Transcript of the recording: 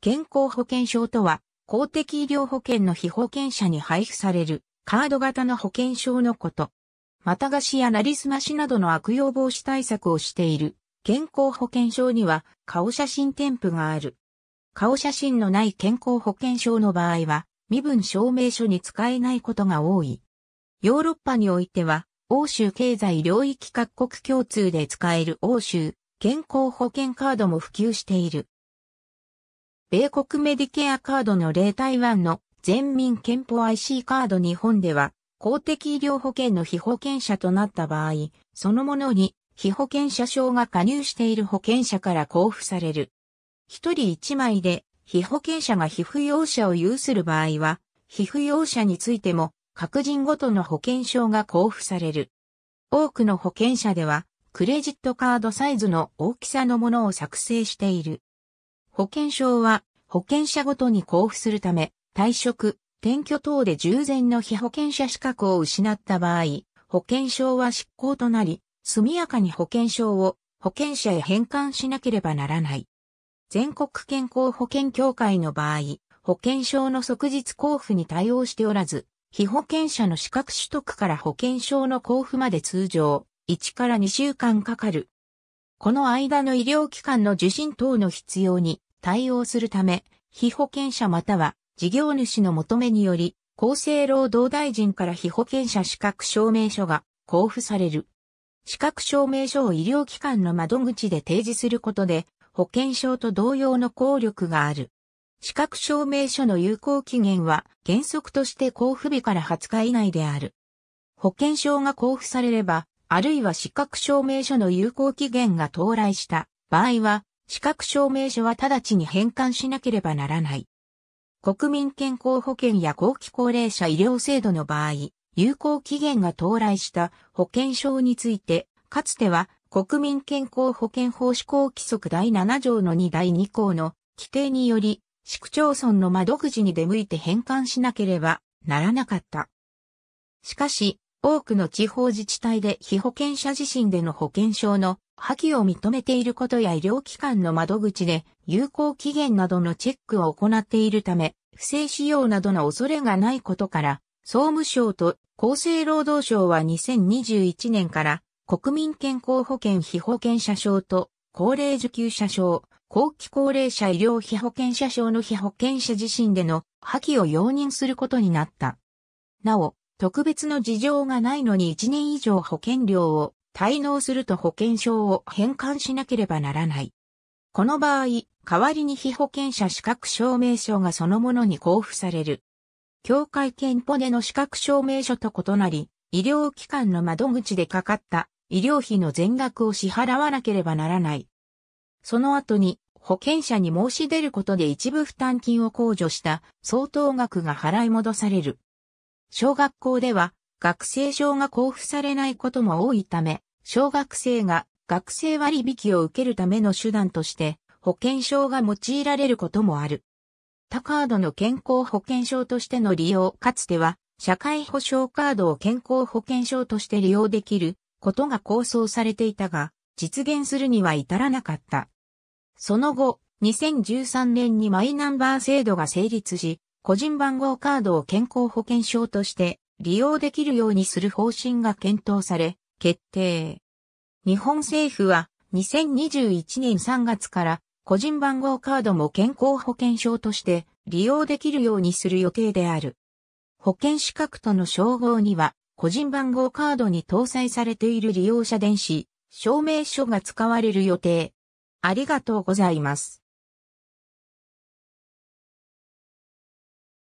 健康保険証とは、公的医療保険の被保険者に配布されるカード型の保険証のこと。またがしやなりすましなどの悪用防止対策をしている健康保険証には顔写真添付がある。顔写真のない健康保険証の場合は身分証明書に使えないことが多い。ヨーロッパにおいては欧州経済領域各国共通で使える欧州健康保険カードも普及している。米国メディケアカードの例台湾の全民憲法 IC カード日本では、公的医療保険の被保険者となった場合、そのものに被保険者証が加入している保険者から交付される。一人一枚で、被保険者が被扶養者を有する場合は、被扶養者についても、各人ごとの保険証が交付される。多くの保険者では、クレジットカードサイズの大きさのものを作成している。保険証は保険者ごとに交付するため、退職、転居等で従前の被保険者資格を失った場合、保険証は失効となり、速やかに保険証を保険者へ返還しなければならない。全国健康保険協会の場合、保険証の即日交付に対応しておらず、被保険者の資格取得から保険証の交付まで通常、1から2週間かかる。この間の医療機関の受診等の必要に対応するため、被保険者または事業主の求めにより、厚生労働大臣から被保険者資格証明書が交付される。資格証明書を医療機関の窓口で提示することで、保険証と同様の効力がある。資格証明書の有効期限は原則として交付日から20日以内である。保険証が交付されれば、あるいは資格証明書の有効期限が到来した場合は、資格証明書は直ちに返還しなければならない。国民健康保険や後期高齢者医療制度の場合、有効期限が到来した保険証について、かつては国民健康保険法施行規則第7条の2第2項の規定により、市区町村の窓口に出向いて返還しなければならなかった。しかし、多くの地方自治体で被保険者自身での保険証の破棄を認めていることや医療機関の窓口で有効期限などのチェックを行っているため、不正使用などの恐れがないことから、総務省と厚生労働省は2021年から国民健康保険被保険者証と高齢受給者証、後期高齢者医療被保険者証の被保険者自身での破棄を容認することになった。なお、特別の事情がないのに1年以上保険料を滞納すると保険証を返還しなければならない。この場合、代わりに被保険者資格証明書がそのものに交付される。協会憲法での資格証明書と異なり、医療機関の窓口でかかった医療費の全額を支払わなければならない。その後に保険者に申し出ることで一部負担金を控除した相当額が払い戻される。小学校では学生証が交付されないことも多いため、小学生が学生割引を受けるための手段として保険証が用いられることもある。他カードの健康保険証としての利用かつては社会保障カードを健康保険証として利用できることが構想されていたが実現するには至らなかった。その後、2013年にマイナンバー制度が成立し、個人番号カードを健康保険証として利用できるようにする方針が検討され、決定。日本政府は2021年3月から個人番号カードも健康保険証として利用できるようにする予定である。保険資格との称号には個人番号カードに搭載されている利用者電子証明書が使われる予定。ありがとうございます。